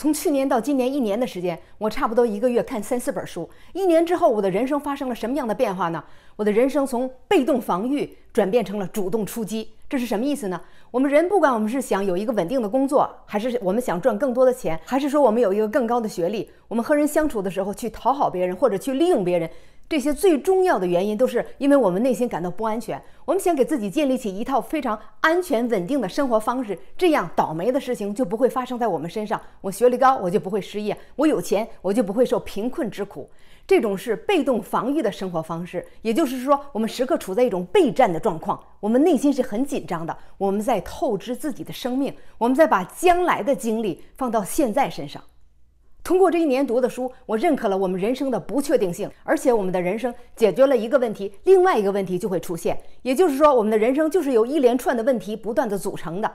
从去年到今年一年的时间，我差不多一个月看三四本书。一年之后，我的人生发生了什么样的变化呢？我的人生从被动防御转变成了主动出击，这是什么意思呢？我们人不管我们是想有一个稳定的工作，还是我们想赚更多的钱，还是说我们有一个更高的学历，我们和人相处的时候去讨好别人或者去利用别人。这些最重要的原因都是因为我们内心感到不安全，我们想给自己建立起一套非常安全稳定的生活方式，这样倒霉的事情就不会发生在我们身上。我学历高，我就不会失业；我有钱，我就不会受贫困之苦。这种是被动防御的生活方式，也就是说，我们时刻处在一种备战的状况，我们内心是很紧张的，我们在透支自己的生命，我们在把将来的精力放到现在身上。通过这一年读的书，我认可了我们人生的不确定性，而且我们的人生解决了一个问题，另外一个问题就会出现。也就是说，我们的人生就是由一连串的问题不断的组成的。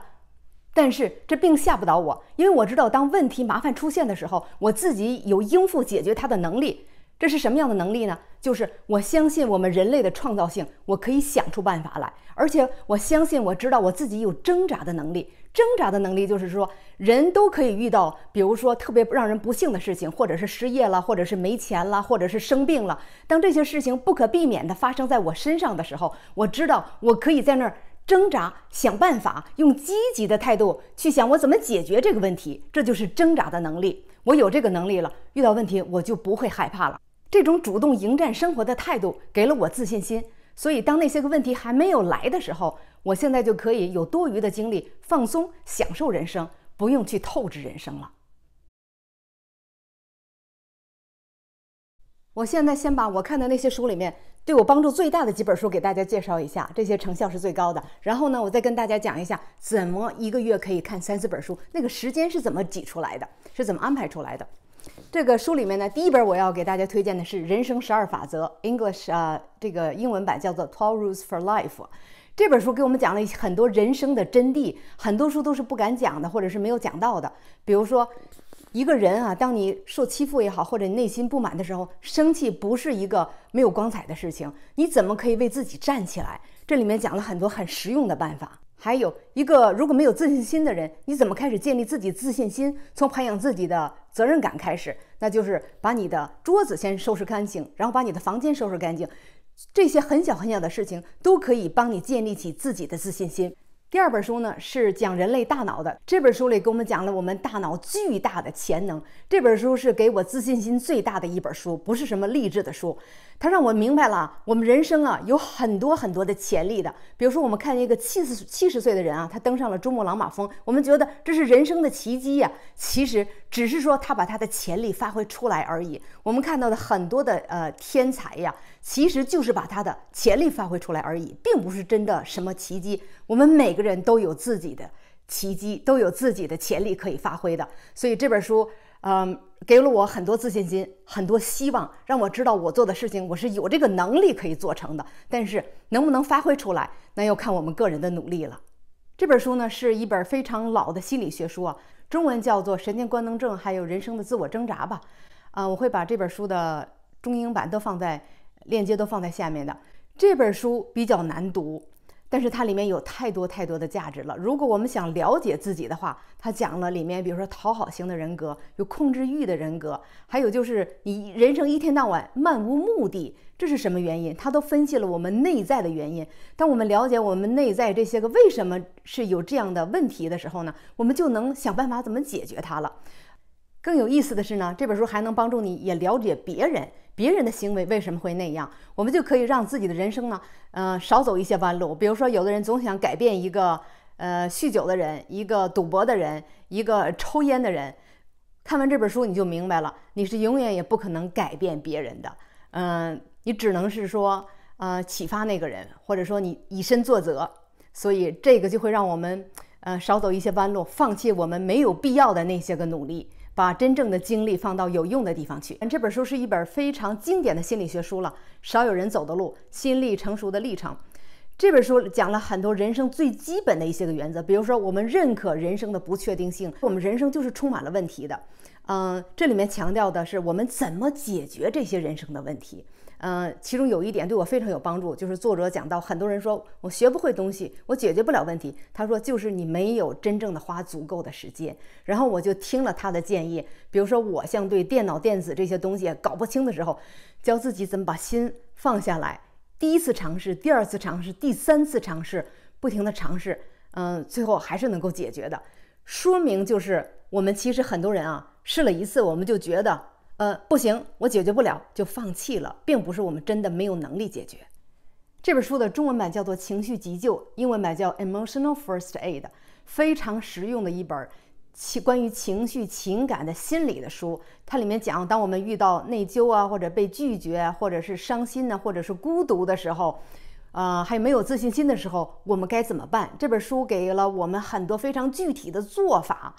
但是这并吓不倒我，因为我知道当问题麻烦出现的时候，我自己有应付解决它的能力。这是什么样的能力呢？就是我相信我们人类的创造性，我可以想出办法来，而且我相信我知道我自己有挣扎的能力。挣扎的能力就是说，人都可以遇到，比如说特别让人不幸的事情，或者是失业了，或者是没钱了，或者是生病了。当这些事情不可避免的发生在我身上的时候，我知道我可以在那儿。挣扎，想办法用积极的态度去想我怎么解决这个问题，这就是挣扎的能力。我有这个能力了，遇到问题我就不会害怕了。这种主动迎战生活的态度给了我自信心，所以当那些个问题还没有来的时候，我现在就可以有多余的精力放松、享受人生，不用去透支人生了。我现在先把我看的那些书里面对我帮助最大的几本书给大家介绍一下，这些成效是最高的。然后呢，我再跟大家讲一下怎么一个月可以看三四本书，那个时间是怎么挤出来的，是怎么安排出来的。这个书里面呢，第一本我要给大家推荐的是《人生十二法则》（English 啊，这个英文版叫做《Twelve Rules for Life》）。这本书给我们讲了很多人生的真谛，很多书都是不敢讲的，或者是没有讲到的，比如说。一个人啊，当你受欺负也好，或者你内心不满的时候，生气不是一个没有光彩的事情。你怎么可以为自己站起来？这里面讲了很多很实用的办法。还有一个，如果没有自信心的人，你怎么开始建立自己自信心？从培养自己的责任感开始，那就是把你的桌子先收拾干净，然后把你的房间收拾干净。这些很小很小的事情，都可以帮你建立起自己的自信心。第二本书呢是讲人类大脑的。这本书里给我们讲了我们大脑巨大的潜能。这本书是给我自信心最大的一本书，不是什么励志的书，它让我明白了我们人生啊有很多很多的潜力的。比如说我们看一个七十七十岁的人啊，他登上了珠穆朗玛峰，我们觉得这是人生的奇迹呀。其实只是说他把他的潜力发挥出来而已。我们看到的很多的呃天才呀，其实就是把他的潜力发挥出来而已，并不是真的什么奇迹。我们每个。人都有自己的奇迹，都有自己的潜力可以发挥的，所以这本书，嗯，给了我很多自信心，很多希望，让我知道我做的事情，我是有这个能力可以做成的。但是能不能发挥出来，那要看我们个人的努力了。这本书呢，是一本非常老的心理学书啊，中文叫做《神经官能症》，还有《人生的自我挣扎》吧。啊，我会把这本书的中英版都放在链接，都放在下面的。这本书比较难读。但是它里面有太多太多的价值了。如果我们想了解自己的话，它讲了里面，比如说讨好型的人格，有控制欲的人格，还有就是你人生一天到晚漫无目的，这是什么原因？它都分析了我们内在的原因。当我们了解我们内在这些个为什么是有这样的问题的时候呢，我们就能想办法怎么解决它了。更有意思的是呢，这本书还能帮助你也了解别人，别人的行为为什么会那样，我们就可以让自己的人生呢，呃，少走一些弯路。比如说，有的人总想改变一个呃酗酒的人、一个赌博的人、一个抽烟的人，看完这本书你就明白了，你是永远也不可能改变别人的，嗯，你只能是说呃启发那个人，或者说你以身作则。所以这个就会让我们呃少走一些弯路，放弃我们没有必要的那些个努力。把真正的精力放到有用的地方去。这本书是一本非常经典的心理学书了，少有人走的路，心力成熟的历程。这本书讲了很多人生最基本的一些个原则，比如说我们认可人生的不确定性，我们人生就是充满了问题的。嗯，这里面强调的是我们怎么解决这些人生的问题。嗯，其中有一点对我非常有帮助，就是作者讲到，很多人说我学不会东西，我解决不了问题。他说，就是你没有真正的花足够的时间。然后我就听了他的建议，比如说我像对电脑、电子这些东西搞不清的时候，教自己怎么把心放下来。第一次尝试，第二次尝试，第三次尝试，不停的尝试，嗯，最后还是能够解决的。说明就是我们其实很多人啊，试了一次，我们就觉得。呃，不行，我解决不了，就放弃了，并不是我们真的没有能力解决。这本书的中文版叫做《情绪急救》，英文版叫《Emotional First Aid》，非常实用的一本，情关于情绪、情感的心理的书。它里面讲，当我们遇到内疚啊，或者被拒绝，或者是伤心呢，或者是孤独的时候，呃，还有没有自信心的时候，我们该怎么办？这本书给了我们很多非常具体的做法。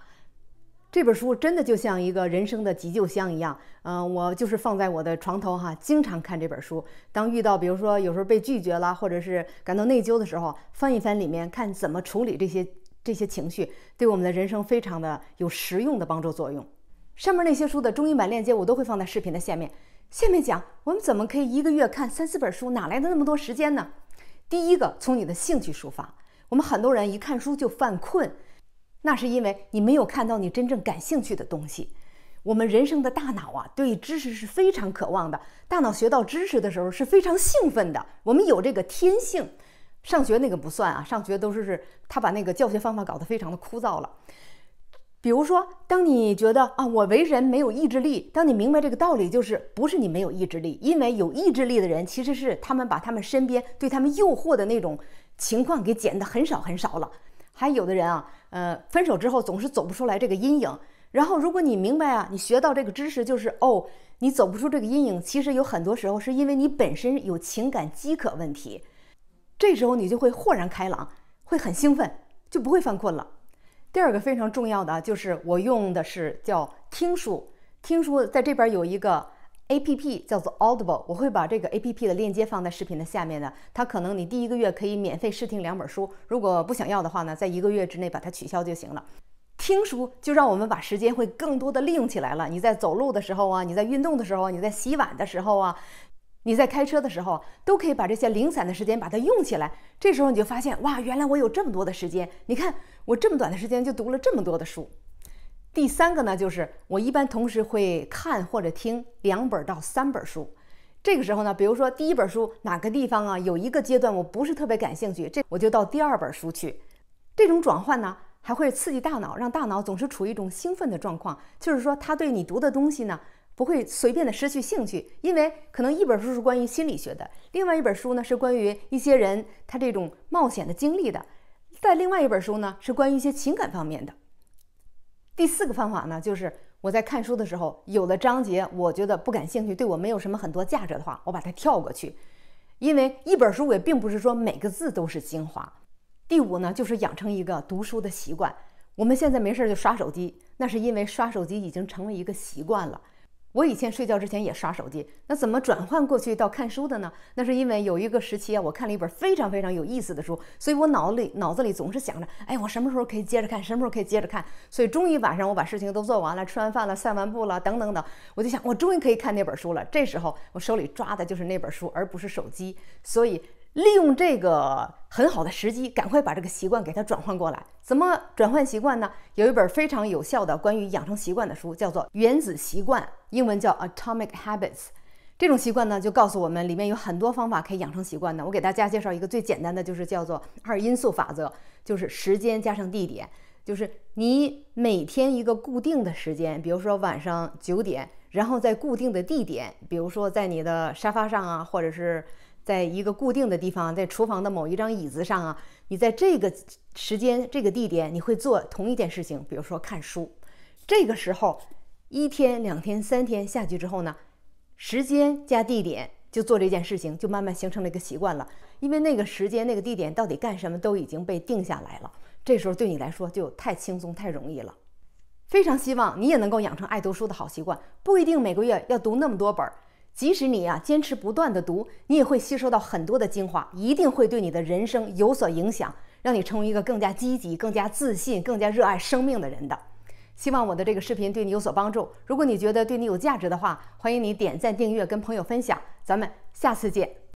这本书真的就像一个人生的急救箱一样，嗯，我就是放在我的床头哈，经常看这本书。当遇到比如说有时候被拒绝了，或者是感到内疚的时候，翻一翻里面，看怎么处理这些这些情绪，对我们的人生非常的有实用的帮助作用。上面那些书的中英版链接我都会放在视频的下面。下面讲我们怎么可以一个月看三四本书，哪来的那么多时间呢？第一个，从你的兴趣出发。我们很多人一看书就犯困。那是因为你没有看到你真正感兴趣的东西。我们人生的大脑啊，对知识是非常渴望的。大脑学到知识的时候是非常兴奋的。我们有这个天性。上学那个不算啊，上学都是是他把那个教学方法搞得非常的枯燥了。比如说，当你觉得啊，我为人没有意志力，当你明白这个道理，就是不是你没有意志力，因为有意志力的人其实是他们把他们身边对他们诱惑的那种情况给减得很少很少了。还有的人啊，呃，分手之后总是走不出来这个阴影。然后，如果你明白啊，你学到这个知识，就是哦，你走不出这个阴影，其实有很多时候是因为你本身有情感饥渴问题。这时候你就会豁然开朗，会很兴奋，就不会犯困了。第二个非常重要的就是我用的是叫听书，听书在这边有一个。A P P 叫做 Audible，我会把这个 A P P 的链接放在视频的下面的。它可能你第一个月可以免费试听两本书，如果不想要的话呢，在一个月之内把它取消就行了。听书就让我们把时间会更多的利用起来了。你在走路的时候啊，你在运动的时候，你在洗碗的时候啊，你在开车的时候，都可以把这些零散的时间把它用起来。这时候你就发现哇，原来我有这么多的时间。你看我这么短的时间就读了这么多的书。第三个呢，就是我一般同时会看或者听两本到三本书。这个时候呢，比如说第一本书哪个地方啊有一个阶段我不是特别感兴趣，这我就到第二本书去。这种转换呢，还会刺激大脑，让大脑总是处于一种兴奋的状况。就是说，他对你读的东西呢，不会随便的失去兴趣，因为可能一本书是关于心理学的，另外一本书呢是关于一些人他这种冒险的经历的，再另外一本书呢是关于一些情感方面的。第四个方法呢，就是我在看书的时候，有的章节我觉得不感兴趣，对我没有什么很多价值的话，我把它跳过去，因为一本书也并不是说每个字都是精华。第五呢，就是养成一个读书的习惯。我们现在没事就刷手机，那是因为刷手机已经成为一个习惯了。我以前睡觉之前也刷手机，那怎么转换过去到看书的呢？那是因为有一个时期啊，我看了一本非常非常有意思的书，所以我脑里脑子里总是想着，哎，我什么时候可以接着看，什么时候可以接着看。所以终于晚上我把事情都做完了，吃完饭了，散完步了，等等等，我就想我终于可以看那本书了。这时候我手里抓的就是那本书，而不是手机。所以。利用这个很好的时机，赶快把这个习惯给它转换过来。怎么转换习惯呢？有一本非常有效的关于养成习惯的书，叫做《原子习惯》，英文叫《Atomic Habits》。这种习惯呢，就告诉我们里面有很多方法可以养成习惯的。我给大家介绍一个最简单的，就是叫做二因素法则，就是时间加上地点，就是你每天一个固定的时间，比如说晚上九点，然后在固定的地点，比如说在你的沙发上啊，或者是。在一个固定的地方，在厨房的某一张椅子上啊，你在这个时间、这个地点，你会做同一件事情，比如说看书。这个时候，一天、两天、三天下去之后呢，时间加地点就做这件事情，就慢慢形成了一个习惯了。因为那个时间、那个地点到底干什么都已经被定下来了，这时候对你来说就太轻松、太容易了。非常希望你也能够养成爱读书的好习惯，不一定每个月要读那么多本儿。即使你啊坚持不断的读，你也会吸收到很多的精华，一定会对你的人生有所影响，让你成为一个更加积极、更加自信、更加热爱生命的人的。希望我的这个视频对你有所帮助。如果你觉得对你有价值的话，欢迎你点赞、订阅、跟朋友分享。咱们下次见。